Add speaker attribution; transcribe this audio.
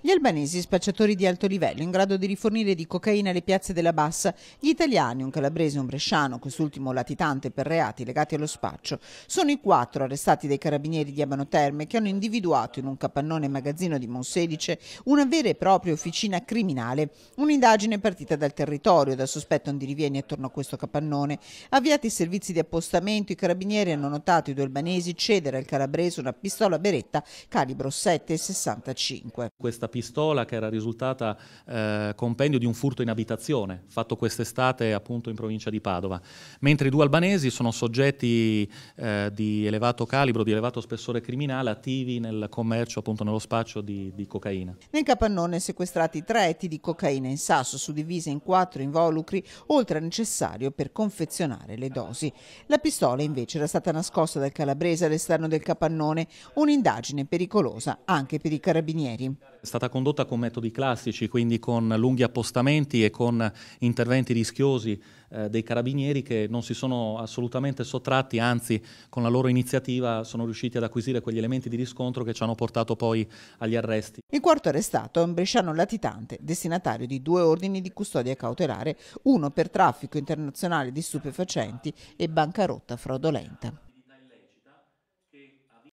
Speaker 1: Gli albanesi, spacciatori di alto livello, in grado di rifornire di cocaina le piazze della Bassa, gli italiani, un calabrese e un bresciano, quest'ultimo latitante per reati legati allo spaccio, sono i quattro arrestati dai carabinieri di Abano Terme che hanno individuato in un capannone magazzino di Monsedice una vera e propria officina criminale. Un'indagine partita dal territorio, dal sospetto andirivieni attorno a questo capannone. Avviati i servizi di appostamento, i carabinieri hanno notato i due albanesi cedere al calabrese una pistola beretta calibro 7,65.
Speaker 2: Questa pistola che era risultata eh, compendio di un furto in abitazione fatto quest'estate appunto in provincia di Padova, mentre i due albanesi sono soggetti eh, di elevato calibro, di elevato spessore criminale attivi nel commercio, appunto nello spaccio di, di cocaina.
Speaker 1: Nel capannone sequestrati tre etti di cocaina in sasso suddivise in quattro involucri, oltre al necessario per confezionare le dosi. La pistola invece era stata nascosta dal calabrese all'esterno del capannone, un'indagine pericolosa anche per i carabinieri.
Speaker 2: È stata condotta con metodi classici, quindi con lunghi appostamenti e con interventi rischiosi eh, dei carabinieri che non si sono assolutamente sottratti, anzi con la loro iniziativa sono riusciti ad acquisire quegli elementi di riscontro che ci hanno portato poi agli arresti.
Speaker 1: Il quarto arrestato è un bresciano latitante, destinatario di due ordini di custodia cautelare, uno per traffico internazionale di stupefacenti e bancarotta fraudolenta.